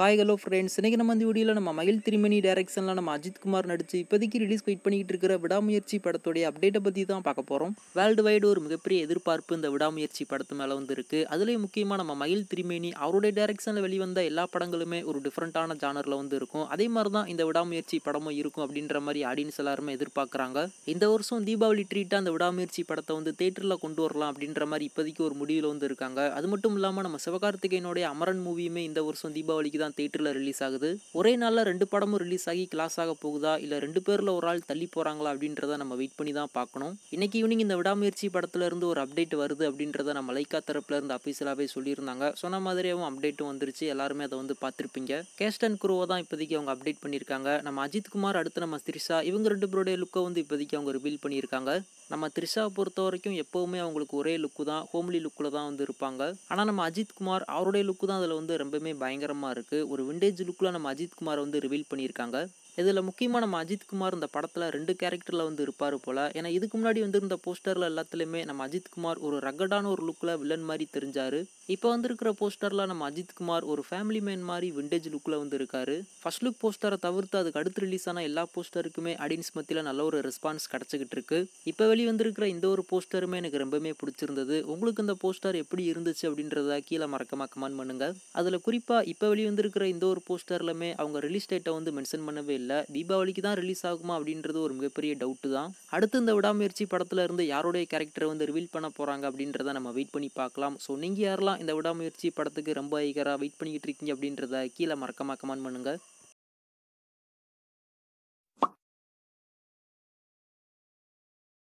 hi hello friends இன்றைக்கி நம்ம இந்த வீடியோவில் நம்ம மகிழ் திருமணி டேரக்ஷனில் நம்ம அஜித் குமார் நடித்து இப்போதைக்கு ரிலீஸ் வெயிட் பண்ணிக்கிட்டு இருக்கிற விடாமுயற்சி படத்துடைய அப்டேட்டை பற்றி தான் பார்க்க போகிறோம் வேர்ல்டு வைடு ஒரு மிகப்பெரிய எதிர்பார்ப்பு இந்த விடாமுயற்சி படத்து மேலே வந்து இருக்குது அதுலேயும் முக்கியமாக நம்ம மகிழ் திருமேனி அவருடைய டேரக்ஷனில் வெளிவந்த எல்லா படங்களுமே ஒரு டிஃப்ரெண்ட்டான ஜானரில் வந்து இருக்கும் அதே மாதிரி தான் இந்த விடாமுயற்சி படமும் இருக்கும் அப்படின்ற மாதிரி ஆடியன்ஸ் எல்லாருமே எதிர்பார்க்குறாங்க இந்த வருஷம் தீபாவளி ட்ரீட்டாக அந்த விடாமுயற்சி படத்தை வந்து தேட்டரில் கொண்டு வரலாம் அப்படின்ற மாதிரி இப்போதைக்கு ஒரு முடிவில் வந்து இருக்காங்க அது மட்டும் இல்லாமல் நம்ம சிவகார்த்திகேயனுடைய அமரன் மூவியுமே இந்த வருஷம் தீபாவளிக்கு தான் தான் தேட்டரில் ரிலீஸ் ஆகுது ஒரே நாளில் ரெண்டு படமும் ரிலீஸ் ஆகி கிளாஸ் ஆக போகுதா இல்லை ரெண்டு பேரில் ஒரு ஆள் தள்ளி போகிறாங்களா அப்படின்றத நம்ம வெயிட் பண்ணி தான் பார்க்கணும் இன்றைக்கி ஈவினிங் இந்த விடாமுயற்சி படத்துலேருந்து ஒரு அப்டேட் வருது அப்படின்றத நம்ம லைக்கா தரப்புலேருந்து அஃபீஷியலாகவே சொல்லியிருந்தாங்க சொன்ன மாதிரியாகவும் அப்டேட்டும் வந்துருச்சு எல்லாருமே அதை வந்து பார்த்துருப்பீங்க கேஸ்ட் அண்ட் குரோவை தான் இப்போதைக்கு அவங்க அப்டேட் பண்ணியிருக்காங்க நம்ம அஜித் குமார் அடுத்து நம்ம திரிஷா இவங்க ரெண்டு பேருடைய லுக்கை வந்து இப்போதைக்கு அவங்க ரிவீல் பண்ணியிருக்காங்க நம்ம திரிஷாவை பொறுத்த வரைக்கும் எப்போவுமே அவங்களுக்கு ஒரே லுக்கு தான் ஹோம்லி லுக்கில் தான் வந்து இருப்பாங்க ஆனால் நம்ம அஜித் குமார் அவருடைய லுக்கு தான் அதில் வந்து ரொம்பவுமே பயங்கரமாக இருக்குது ஒரு விண்டேஜ் லுக்கில் நம்ம அஜித் குமார் வந்து ரிவீல் பண்ணியிருக்காங்க இதில் முக்கியமாக நம்ம அஜித் குமார் இந்த படத்தில் ரெண்டு கேரக்டரில் வந்து இருப்பார் போல் ஏன்னா இதுக்கு முன்னாடி வந்து இருந்த போஸ்டரில் எல்லாத்துலேயுமே நம்ம அஜித் குமார் ஒரு ரகடான ஒரு லுக்கில் வில்லன் மாதிரி தெரிஞ்சார் இப்போ வந்திருக்கிற போஸ்டரில் நம்ம அஜித் குமார் ஒரு ஃபேமிலி மேன் மாதிரி விண்டேஜ் லுக்கில் வந்து இருக்காரு ஃபர்ஸ்ட் லுக் போஸ்டரை தவிர்த்து அதுக்கு அடுத்து ரிலீஸ் ஆன எல்லா போஸ்டருக்குமே ஆடியன்ஸ் மத்தியில் நல்ல ஒரு ரெஸ்பான்ஸ் கிடச்சிக்கிட்டு இருக்கு இப்போ வெளிவந்திருக்கிற இந்த ஒரு போஸ்டருமே எனக்கு ரொம்பவுமே பிடிச்சிருந்தது உங்களுக்கு இந்த போஸ்டர் எப்படி இருந்துச்சு அப்படின்றத கீழே மறக்கமாக கமெண்ட் பண்ணுங்கள் அதில் குறிப்பாக இப்போ வெளிவந்திருக்கிற இந்த ஒரு போஸ்டர்லுமே அவங்க ரிலீஸ் டேட்டை வந்து மென்ஷன் பண்ணவே இல்லை இல்லை தீபாவளிக்கு தான் ரிலீஸ் ஆகுமா அப்படின்றது ஒரு மிகப்பெரிய டவுட்டு தான் அடுத்து இந்த விடாமுயற்சி படத்தில் இருந்து யாருடைய கேரக்டரை வந்து ரிவீல் பண்ண போகிறாங்க அப்படின்றத நம்ம வெயிட் பண்ணி பார்க்கலாம் ஸோ நீங்கள் யாரெல்லாம் இந்த விடாமுயற்சி படத்துக்கு ரொம்ப ஐகராக வெயிட் பண்ணிக்கிட்டு இருக்கீங்க அப்படின்றத கீழே மறக்காமல் கமெண்ட் பண்ணுங்கள்